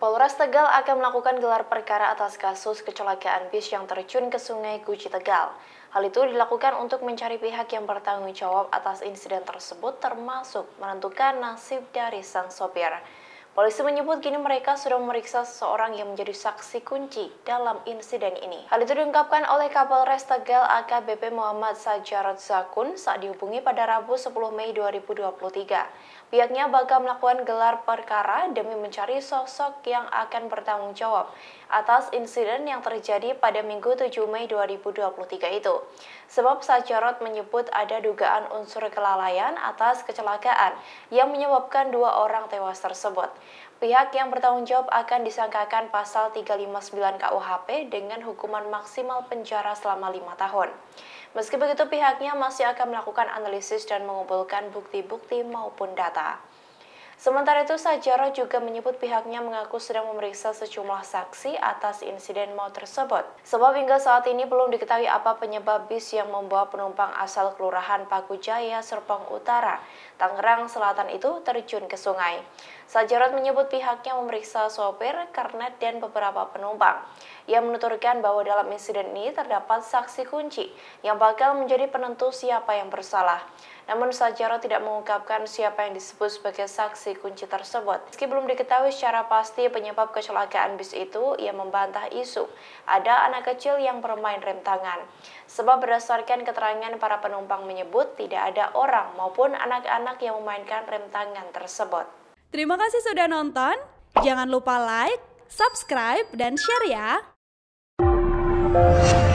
Polres Tegal akan melakukan gelar perkara atas kasus kecelakaan bis yang terjun ke Sungai Guci Tegal. Hal itu dilakukan untuk mencari pihak yang bertanggung jawab atas insiden tersebut termasuk menentukan nasib dari sang sopir. Polisi menyebut kini mereka sudah memeriksa seseorang yang menjadi saksi kunci dalam insiden ini. Hal itu diungkapkan oleh Kapolres Tegal AKBP Muhammad Sajarat Zakun saat dihubungi pada Rabu 10 Mei 2023. Pihaknya bakal melakukan gelar perkara demi mencari sosok yang akan bertanggung jawab atas insiden yang terjadi pada Minggu 7 Mei 2023 itu. Sebab Sajarot menyebut ada dugaan unsur kelalaian atas kecelakaan yang menyebabkan dua orang tewas tersebut. Pihak yang bertanggung jawab akan disangkakan pasal 359 KUHP dengan hukuman maksimal penjara selama lima tahun. Meski begitu pihaknya masih akan melakukan analisis dan mengumpulkan bukti-bukti maupun data. Sementara itu, Sajaro juga menyebut pihaknya mengaku sedang memeriksa sejumlah saksi atas insiden maut tersebut. Sebab hingga saat ini belum diketahui apa penyebab bis yang membawa penumpang asal Kelurahan Paku Jaya, Serpong Utara, Tangerang Selatan itu terjun ke sungai. Sajarot menyebut pihaknya memeriksa sopir, kernet, dan beberapa penumpang. Ia menuturkan bahwa dalam insiden ini terdapat saksi kunci yang bakal menjadi penentu siapa yang bersalah. Namun Sajaro tidak mengungkapkan siapa yang disebut sebagai saksi kunci tersebut. Meski belum diketahui secara pasti penyebab kecelakaan bis itu, ia membantah isu ada anak kecil yang bermain rem tangan. Sebab berdasarkan keterangan para penumpang menyebut tidak ada orang maupun anak-anak yang memainkan rem tangan tersebut. Terima kasih sudah nonton. Jangan lupa like, subscribe, dan share ya.